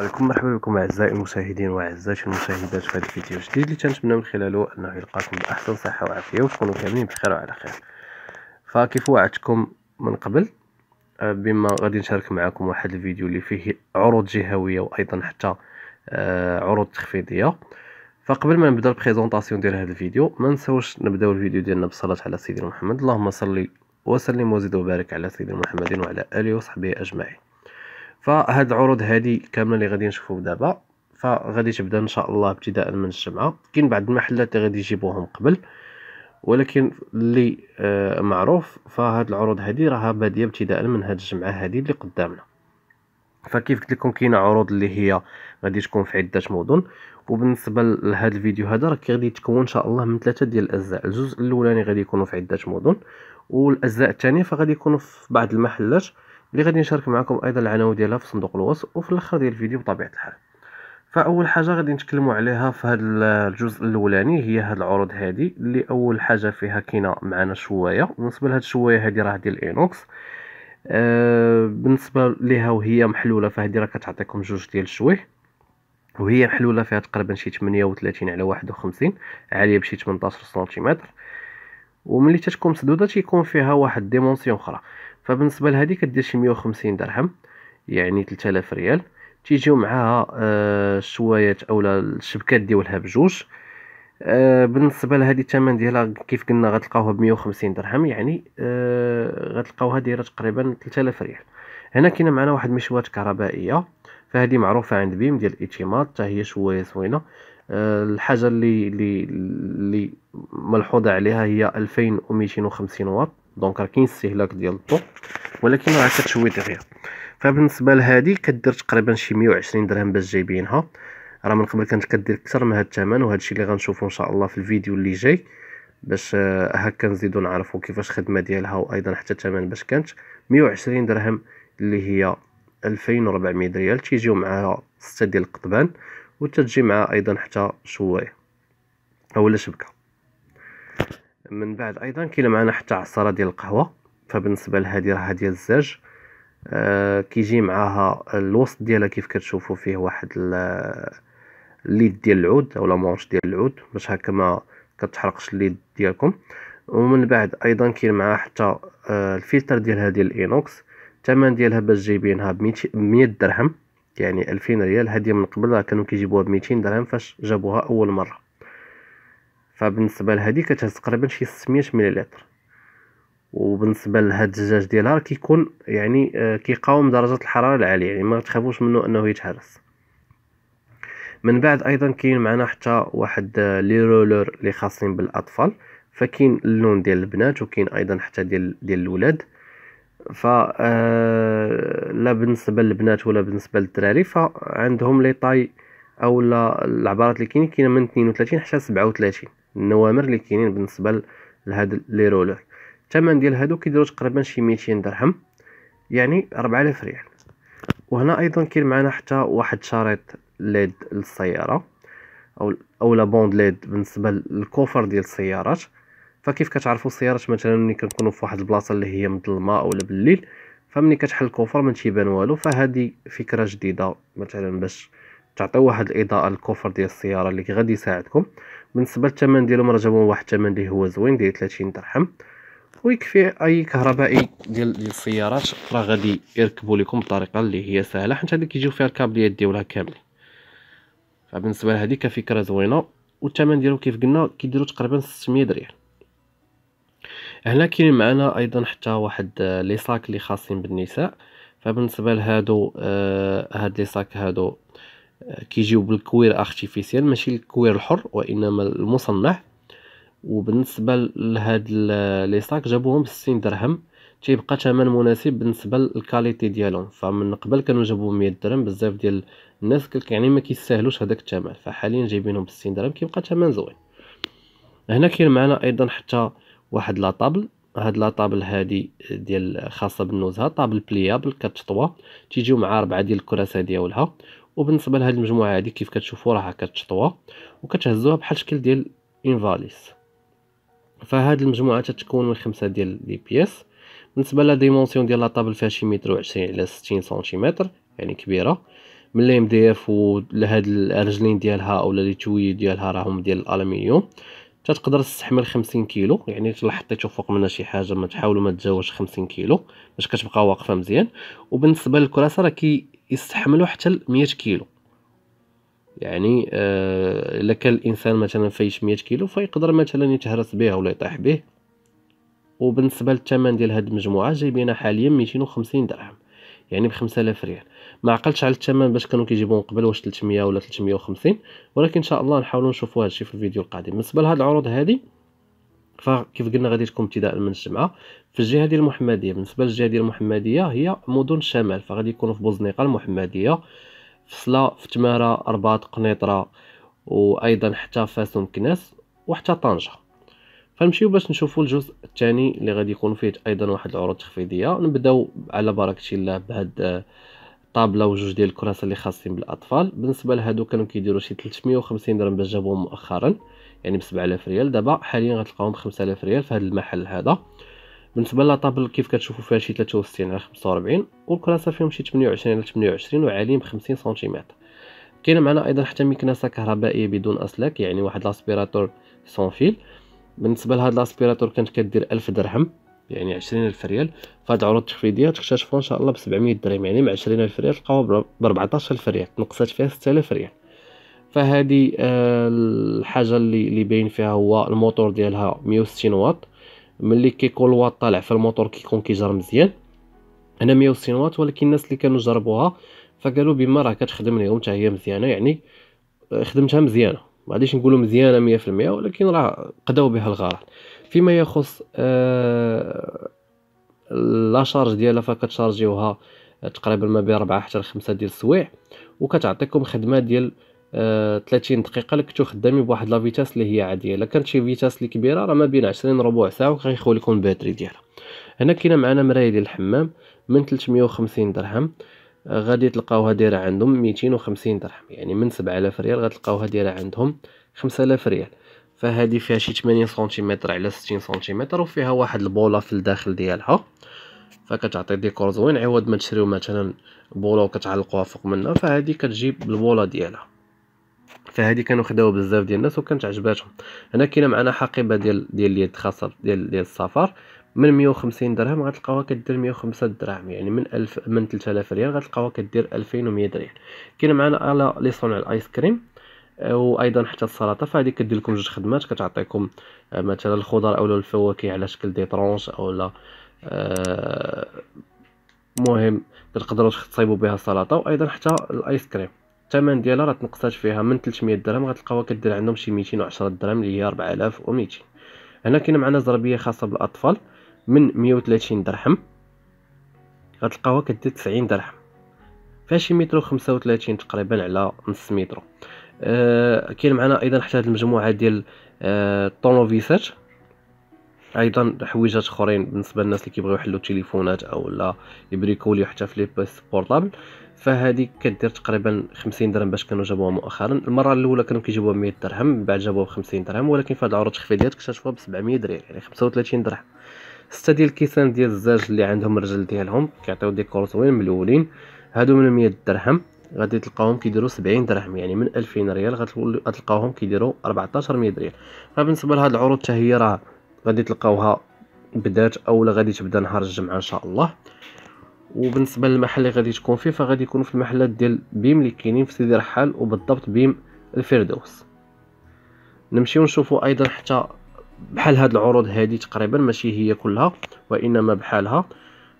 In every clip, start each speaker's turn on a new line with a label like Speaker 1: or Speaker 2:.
Speaker 1: عليكم مرحبا بكم اعزائي المشاهدين واعزائي المشاهدات في هذا الفيديو الجديد اللي تنتمنى من خلاله انه يلقاكم باحسن صحه وعافيه وتكونوا كاملين بخير وعلى خير فكيف وعدتكم من قبل آه، بما غادي نشارك معكم واحد الفيديو اللي فيه عروض جهويه وايضا حتى آه، عروض تخفيضيه فقبل ما نبدا البريزونطاسيون ديال هذا الفيديو ما نساوش نبداو الفيديو ديالنا بالصلاه على سيدنا محمد اللهم صل وسلم وزد وبارك على سيدنا محمد وعلى اله وصحبه اجمعين فهاد العروض هادي كامله اللي غادي نشوفو دابا فغادي تبدا ان شاء الله ابتداء من الجمعه كاين بعض المحلات اللي غادي يجيبوهم قبل ولكن اللي آه معروف فهاد العروض هادي راها باديه ابتداء من هاد الجمعه هادي اللي قدامنا فكيف قلت لكم كاينه عروض اللي هي غادي تكون في عده مدن وبالنسبه لهذا الفيديو هذا راه غادي يتكون ان شاء الله من ثلاثه ديال الاجزاء الجزء الاولاني غادي يكونوا في عده مدن والاجزاء الثانيه فغادي يكونوا في بعض المحلات اللي غادي نشارك معكم ايضا العناوين ديالها في صندوق الوصف وفي الاخر ديال الفيديو بطبيعه الحال فاول حاجه غادي نتكلموا عليها في هذا الجزء الاولاني هي هاد العروض هذه اللي اول حاجه فيها كاينه معنا شوايه بالنسبه لهاد الشوايه هذه راه ديال اينوكس أه بالنسبه ليها وهي محلوله فهادي راه كتعطيكم جوج ديال الشويه وهي محلوله فيها تقريبا شي 38 على 51 عاليه بشي 18 سنتيمتر وملي تتكون مسدوده تيكون فيها واحد ديمونسيون اخرى فبالنسبه لهذه كدير شي 150 درهم يعني 3000 ريال تيجيو معاها الشوايات آه، اولا الشبكات ديالها بجوج آه، بالنسبه لهذه الثمن ديالها كيف قلنا غتلقاوها ب 150 درهم يعني آه، غتلقاوها دايره تقريبا 3000 ريال هنا كاينه معنا واحد المشوات كهربائيه فهذه معروفه عند بيم ديال الاعتماد حتى هي شويه زوينه الحاجه اللي اللي اللي ملحوظه عليها هي 2250 واط دونك راه كاين استهلاك ديال الضوء ولكن راه كتشوي دغيا فبالنسبه لهذه كدير تقريبا شي 120 درهم باش جايبينها راه من قبل كانت كدير اكثر من هاد الثمن وهذا الشيء اللي غنشوفو ان شاء الله في الفيديو اللي جاي باش هكا آه، نزيدو نعرفوا كيفاش الخدمه ديالها وايضا حتى الثمن باش كانت 120 درهم اللي هي 2400 ريال تيجيو معها 6 ديال القضبان وتتجي معها ايضا حتى شوايه اولا شبكه من بعد ايضا كاين معنا حتى عصاره ديال القهوه فبالنسبه لهذه راه ديال الزاج آه كيجي معاها الوسط ديالها كيف كتشوفوا فيه واحد الليد ديال العود او مونش ديال العود باش هكا ما كتحرقش الليد ديالكم ومن بعد ايضا كاين معاها حتى آه الفلتر ديالها ديال الانوكس الثمن ديالها باش جايبينها ب 100 درهم يعني 2000 ريال هذه من قبل كانوا كيجيبوها ب 200 درهم فاش جابوها اول مره فبالنسبه لهذه كتهز تقريبا شي 600 مليلتر وبالنسبه لهاد الدجاج ديالها كيكون يعني آه، كيقاوم درجه الحراره العاليه يعني ما تخافوش منه انه يتهرس من بعد ايضا كاين معنا حتى واحد آه، لي رولر لي خاصين بالاطفال فكاين اللون ديال البنات وكاين ايضا حتى ديال ديال الولاد ف آه، لا بالنسبه للبنات ولا بالنسبه للدراري فعندهم لي طاي او العبارات اللي كاين كاينه من 32 حتى 37 النوامر اللي كاينين بالنسبه لهاد لي رولر الثمن ديال هادو كيديروا تقريبا شي 200 درهم يعني 4000 ريال وهنا ايضا كاين معنا حتى واحد شريط ليد للسياره او او بوند ليد بالنسبه للكوفر ديال السيارات فكيف كتعرفوا السيارات مثلا ملي كنكونوا في واحد البلاصه اللي هي مظلمه او بالليل فملي كتحل الكوفر ما تيبان والو فهذه فكره جديده مثلا باش تعطيو واحد الاضاءه للكوفر ديال السياره اللي غادي يساعدكم بالنسبه للثمن ديالهم راه جابهم واحد الثمن اللي هو زوين ديال 30 درهم ويكفي اي كهربائي ديال السيارات راه غادي يركبوا لكم بطريقه اللي هي سهله حيت هذه كيجيو فيها الكابليات ديالها كاملين فبالنسبه لهذه كفكره زوينه والثمن ديالو كيف قلنا كيديروا تقريبا 600 درهم هنا كاين معنا ايضا حتى واحد آه، لي ساك اللي خاصين بالنساء فبالنسبه لهادو آه هاد لي ساك هادو كيجيو بالكوير ارتيفيسيال ماشي الكوير الحر وانما المصنع وبالنسبه لهاد لي ساك جابوهم ب 60 درهم تيبقى ثمن مناسب بالنسبه للكاليتي ديالهم فمن قبل كانوا جابوهم 100 درهم بزاف ديال الناس يعني ما كيستاهلوش هذاك الثمن فحاليا جايبينهم ب 60 درهم كيبقى ثمن زوين هنا كاين معنا ايضا حتى واحد لاطابل هاد لاطابل هادي ديال خاصه بالنزهه طابل بليابل كتطوى تيجيو مع ربعه ديال الكراسه ديالها وبالنسبه لهاد المجموعه هادي كيف كتشوفوا راها كتشطوى وكتهزوها بحال شكل ديال انفاليس فهاد المجموعه تتكون من خمسه ديال لي بيس بالنسبه لديمونسيون ديال لا طابل فيها شي متر وعشرين على ستين سنتيمتر يعني كبيره من الام دي اف ولهاد الرجلين ديالها اولا لي توي ديالها راهم ديال الالومنيوم تتقدر تستحمل 50 كيلو يعني الا حطيتو فوق منها شي حاجه ما تحاولوا ما تتجاوزش 50 كيلو باش كتبقى واقفه مزيان وبالنسبه للكراسه راه يستحملوا حتى 100 كيلو يعني آه، الا آه كان الانسان مثلا فايش 100 كيلو فيقدر مثلا يتهرس بها ولا يطيح به وبالنسبه للثمن ديال هذه المجموعه جايبينها حاليا 250 درهم يعني ب 5000 ريال ما عقلتش على الثمن باش كانوا كيجيبوه من قبل واش 300 ولا 350 ولكن ان شاء الله نحاولوا نشوفوا هذا الشيء في الفيديو القادم بالنسبه لهذه العروض هذه فكيف قلنا غادي تكون ابتداء من الجمعه في الجهه ديال المحمديه بالنسبه للجهه ديال المحمديه هي مدن الشمال فغادي يكونوا في بوزنيقه المحمديه فصلا في تماره رباط قنيطره وايضا حتى فاس ومكناس وحتى طنجه فنمشيو باش نشوفوا الجزء الثاني اللي غادي يكون فيه ايضا واحد العروض تخفيضيه نبداو على بركه الله بهاد طابله وجوج ديال الكراسه اللي خاصين بالاطفال بالنسبه لهادو كانوا كيديروا شي 350 درهم باش جابوهم مؤخرا يعني ب 7000 ريال دابا حاليا غتلقاهم ب 5000 ريال في هذا المحل هذا بالنسبه للطابل كيف كتشوفوا فيها شي 63 على 45 والكراسه فيهم شي 28 على 28 وعاليين ب 50 سنتيمتر كاين معنا ايضا حتى مكنسه كهربائيه بدون اسلاك يعني واحد لاسبيراتور سون فيل بالنسبه لهذا لاسبيراتور كانت كدير 1000 درهم يعني 20000 ريال فهاد العروض التخفيضيه تكتشفوا ان شاء الله ب 700 درهم يعني مع 20000 ريال تلقاوها ب 14000 ريال تنقصات فيها 6000 ريال فهذه آه، الحاجه اللي اللي باين فيها هو الموتور ديالها 160 واط ملي كيكون الواط طالع الموتور كيكون كيجر مزيان هنا 160 واط ولكن الناس اللي كانوا جربوها فقالوا بما راه كتخدم لهم حتى هي مزيانه يعني آه، خدمتها مزيانه ما غاديش نقولوا مزيانه 100% ولكن راه قداو بها الغرض فيما يخص آه لا شارج ديالها فكتشارجيوها تقريبا ما بين 4 حتى 5 ديال السوايع وكتعطيكم خدمه ديال 30 دقيقه لك كنتو خدامين بواحد لا فيتاس اللي هي عاديه الا كانت شي فيتاس اللي كبيره راه ما بين 20 ربع ساعه وكيخول لكم الباتري ديالها هنا كاينه معنا مرايه ديال الحمام من 350 درهم آه، غادي تلقاوها دايره عندهم 250 درهم يعني من 7000 ريال غتلقاوها دايره عندهم 5000 ريال فهادي فيها شي 80 سنتيمتر على 60 سنتيمتر وفيها واحد البوله في الداخل ديالها فكتعطي ديكور زوين عوض ما تشريو مثلا بوله وكتعلقوها فوق منها فهادي كتجيب البوله ديالها فهذه كانوا خداو بزاف ديال الناس وكانت عجباتهم هنا كاينه معنا حقيبه ديال ديال اليد خاصه ديال ديال السفر من 150 درهم غتلقاوها كدير 105 دراهم يعني من 1000 من 3000 ريال غتلقاوها كدير 2100 درهم كاين معنا على لي صنع الايس كريم آه، وايضا حتى السلطه فهذه كدير لكم جوج خدمات كتعطيكم آه، مثلا الخضر او الفواكه على شكل دي طرونش او لا المهم آه، تقدروا تصايبوا بها السلطه وايضا حتى الايس كريم الثمن ديالها راه تنقصات فيها من 300 درهم غتلقاوها كدير عندهم شي 210 درهم اللي هي 4200 هنا كاين معنا زربيه خاصه بالاطفال من 130 درهم غتلقاوها كدير 90 درهم فيها شي متر و 35 تقريبا على نص متر آه كاين معنا ايضا حتى هاد المجموعه ديال آه الطونوفيسات ايضا حويجات اخرين بالنسبه للناس اللي كيبغيو يحلوا تليفونات او لا يبريكوليو حتى في بورتابل فهذه كدير تقريبا 50 درهم باش كانوا جابوها مؤخرا المره الاولى كانوا كيجيبوها 100 درهم من بعد جابوها ب 50 درهم ولكن في هذه العروض التخفيضات اكتشفوها ب 700 درهم يعني 35 درهم سته ديال الكيسان ديال الزاج اللي عندهم الرجل ديالهم كيعطيو ديكور زوين ملولين هادو من 100 درهم غادي تلقاهم كيديروا 70 درهم يعني من 2000 ريال غتلقاهم كيديروا 1400 ريال فبالنسبه لهاد العروض حتى هي راه غادي تلقاوها بدات اولا غادي تبدا نهار الجمعه ان شاء الله وبالنسبه للمحل اللي غادي تكون فيه فغادي يكونوا في المحلات ديال بيم اللي كاينين في سيدي رحال وبالضبط بيم الفردوس نمشيو ونشوفوا ايضا حتى بحال هاد العروض هادي تقريبا ماشي هي كلها وانما بحالها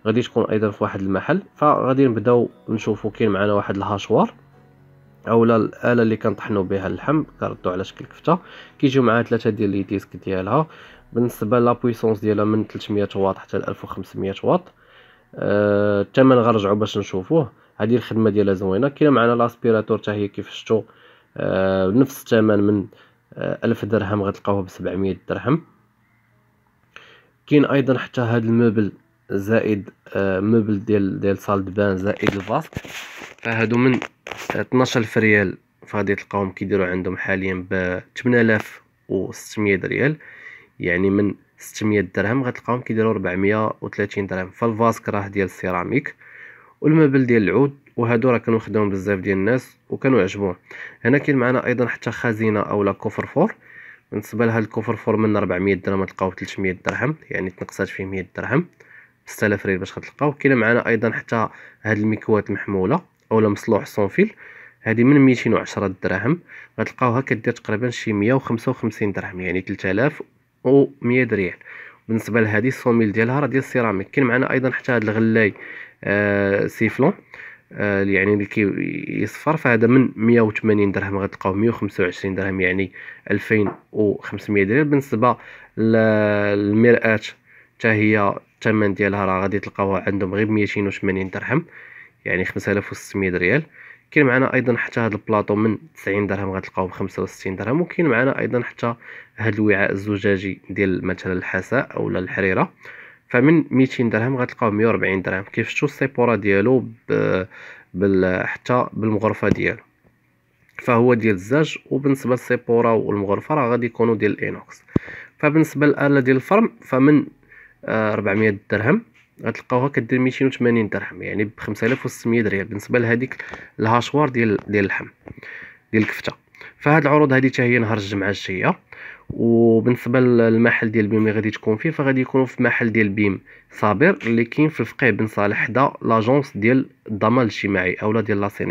Speaker 1: غادي تكون ايضا في واحد المحل فغادي نبداو نشوفوا كاين معنا واحد الهاشوار او الاله اللي كنطحنوا بها اللحم كردو على شكل كفته كيجيو معها ثلاثه ديال لي ديسك ديالها بالنسبه لا بويسونس ديالها من 300 واط حتى 1500 واط الثمن أه غنرجعوا باش نشوفوه هذه الخدمه ديالها زوينه كاين معنا لاسبيراتور حتى هي كيف شفتوا أه بنفس الثمن من آه، ألف درهم غتلقاوه ب 700 درهم كاين ايضا حتى هذا الموبل زائد آه موبل ديال ديال صال دبان زائد الفاسك فهادو من طناش الف ريال فغادي تلقاهم كيديروا عندهم حاليا ب 8600 ريال يعني من 600 درهم غتلقاهم كيديروا 430 درهم فالفاسك راه ديال السيراميك والمبل ديال العود وهادو راه كانوا خداهم بزاف ديال الناس وكانوا عجبوه هنا كاين معنا ايضا حتى خزينه اولا فور بالنسبه لها فور من 400 درهم تلقاو 300 درهم يعني تنقصات فيه 100 درهم 6000 ريال باش غتلقاو كاين معنا ايضا حتى هاد الميكوات المحموله اولا مصلوح صونفيل هذه من 210 دراهم غتلقاوها كدير تقريبا شي 155 درهم يعني 3100 ريال بالنسبه لهذه الصوميل ديالها راه ديال السيراميك كاين معنا ايضا حتى هذا الغلاي آه سيفلون آه يعني اللي كي يصفر فهذا من 180 درهم غتلقاوه 125 درهم يعني 2500 درهم بالنسبه للمرآة حتى هي الثمن ديالها راه غادي تلقاوها عندهم غير 280 درهم يعني 5600 ريال كاين معنا ايضا حتى هذا البلاطو من 90 درهم غتلقاوه ب 65 درهم وكاين معنا ايضا حتى هذا الوعاء الزجاجي ديال مثلا الحساء اولا الحريره فمن 200 درهم غتلقاوه 140 درهم كيف شفتوا السيبوره ديالو بال حتى بالمغرفه ديالو فهو ديال الزاج وبالنسبه للسيبوره والمغرفه راه غادي يكونوا ديال الانوكس فبالنسبه للاله ديال الفرم فمن 400 آه، درهم غتلقاوها كدير ميتين وتمانين درهم يعني بخمسة آلاف وستمية درهم بالنسبة لهاديك الهاشوار ديال ديال اللحم ديال الكفتة فهاد العروض هادي تاهي نهار الجمعة الجاية وبالنسبة للمحل ديال بيم اللي غادي تكون فيه فغادي يكونوا في محل ديال بيم صابر اللي كاين في الفقيه بن صالح حدا لاجونس ديال الضمان الاجتماعي اولا ديال لا سي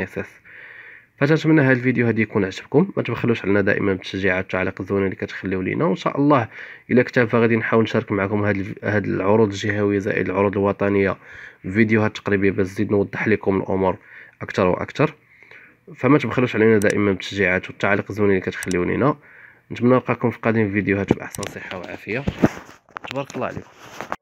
Speaker 1: فتنتمنى هذا الفيديو هذا يكون عجبكم ما تبخلوش علينا دائما بالتشجيعات والتعليق الزوين اللي كتخليو لينا وان شاء الله الى كتاب غادي نحاول نشارك معكم هاد العروض الجهويه زائد العروض الوطنيه فيديوهات تقريبيه باش نزيد نوضح لكم الامور اكثر واكثر فما تبخلوش علينا دائما بالتشجيعات والتعليق الزوين اللي كتخليو لينا نتمنى نلقاكم في قادم فيديوهات باحسن صحه وعافيه تبارك الله عليكم